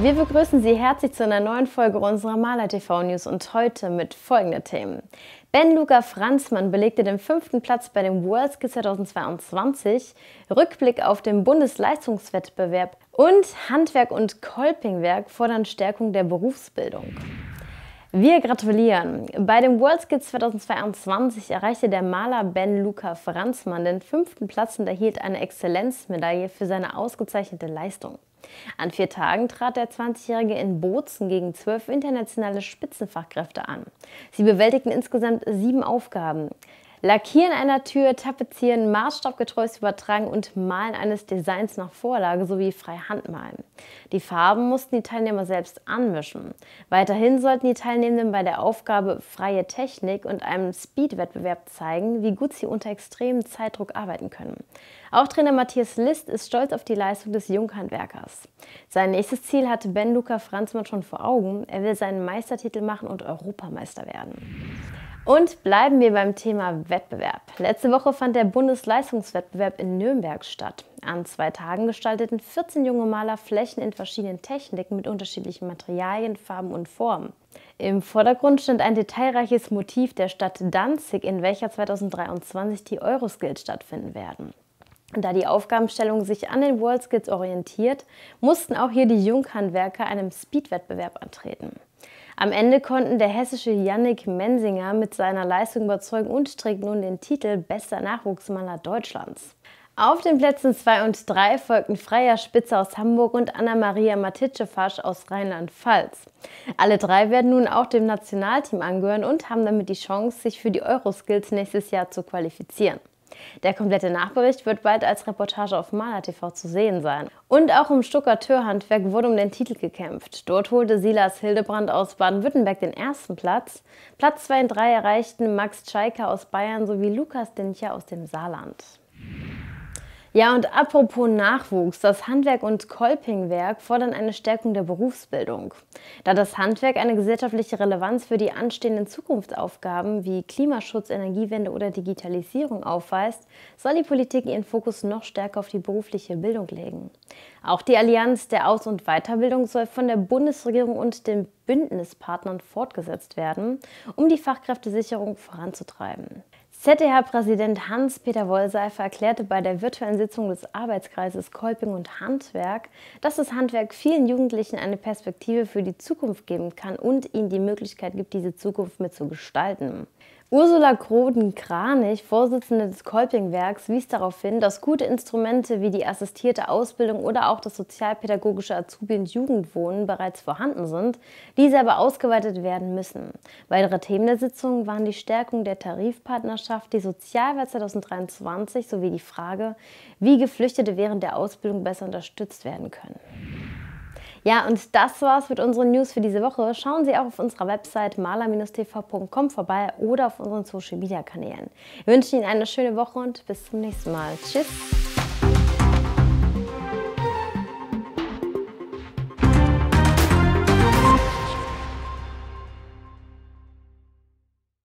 wir begrüßen Sie herzlich zu einer neuen Folge unserer Maler TV News und heute mit folgenden Themen. Ben Luca Franzmann belegte den fünften Platz bei dem World Skills 2022, Rückblick auf den Bundesleistungswettbewerb und Handwerk und Kolpingwerk fordern Stärkung der Berufsbildung. Wir gratulieren! Bei den WorldSkills 2022 erreichte der Maler Ben Luca Franzmann den fünften Platz und erhielt eine Exzellenzmedaille für seine ausgezeichnete Leistung. An vier Tagen trat der 20-Jährige in Bozen gegen zwölf internationale Spitzenfachkräfte an. Sie bewältigten insgesamt sieben Aufgaben. Lackieren einer Tür, Tapezieren, maßstabgetreues Übertragen und Malen eines Designs nach Vorlage sowie frei handmalen. Die Farben mussten die Teilnehmer selbst anmischen. Weiterhin sollten die Teilnehmenden bei der Aufgabe Freie Technik und einem Speed-Wettbewerb zeigen, wie gut sie unter extremem Zeitdruck arbeiten können. Auch Trainer Matthias List ist stolz auf die Leistung des Junghandwerkers. Sein nächstes Ziel hatte Ben Luca Franzmann schon vor Augen. Er will seinen Meistertitel machen und Europameister werden. Und bleiben wir beim Thema Wettbewerb. Letzte Woche fand der Bundesleistungswettbewerb in Nürnberg statt. An zwei Tagen gestalteten 14 junge Maler Flächen in verschiedenen Techniken mit unterschiedlichen Materialien, Farben und Formen. Im Vordergrund stand ein detailreiches Motiv der Stadt Danzig, in welcher 2023 die Euroskills stattfinden werden. Da die Aufgabenstellung sich an den WorldSkills orientiert, mussten auch hier die Junghandwerker einem Speedwettbewerb antreten. Am Ende konnten der hessische Yannick Mensinger mit seiner Leistung überzeugen und trägt nun den Titel Bester Nachwuchsmaler Deutschlands. Auf den Plätzen 2 und 3 folgten Freier Spitze aus Hamburg und Anna-Maria Matitschefasch aus Rheinland-Pfalz. Alle drei werden nun auch dem Nationalteam angehören und haben damit die Chance, sich für die Euroskills nächstes Jahr zu qualifizieren. Der komplette Nachbericht wird bald als Reportage auf Maler TV zu sehen sein. Und auch im Stuckateurhandwerk wurde um den Titel gekämpft. Dort holte Silas Hildebrand aus Baden-Württemberg den ersten Platz. Platz 2 und 3 erreichten Max Czajka aus Bayern sowie Lukas Dincher aus dem Saarland. Ja, und apropos Nachwuchs, das Handwerk und Kolpingwerk fordern eine Stärkung der Berufsbildung. Da das Handwerk eine gesellschaftliche Relevanz für die anstehenden Zukunftsaufgaben wie Klimaschutz, Energiewende oder Digitalisierung aufweist, soll die Politik ihren Fokus noch stärker auf die berufliche Bildung legen. Auch die Allianz der Aus- und Weiterbildung soll von der Bundesregierung und dem Bündnispartnern fortgesetzt werden, um die Fachkräftesicherung voranzutreiben. ZDH-Präsident Hans-Peter Wollseifer erklärte bei der virtuellen Sitzung des Arbeitskreises Kolping und Handwerk, dass das Handwerk vielen Jugendlichen eine Perspektive für die Zukunft geben kann und ihnen die Möglichkeit gibt, diese Zukunft mitzugestalten. Ursula Groden-Kranich, Vorsitzende des Kolpingwerks, wies darauf hin, dass gute Instrumente wie die assistierte Ausbildung oder auch das sozialpädagogische Azubi- und Jugendwohnen bereits vorhanden sind, diese aber ausgeweitet werden müssen. Weitere Themen der Sitzung waren die Stärkung der Tarifpartnerschaft, die Sozialwahl 2023 sowie die Frage, wie Geflüchtete während der Ausbildung besser unterstützt werden können. Ja, und das war's mit unseren News für diese Woche. Schauen Sie auch auf unserer Website maler-tv.com vorbei oder auf unseren Social-Media-Kanälen. Wir wünschen Ihnen eine schöne Woche und bis zum nächsten Mal. Tschüss!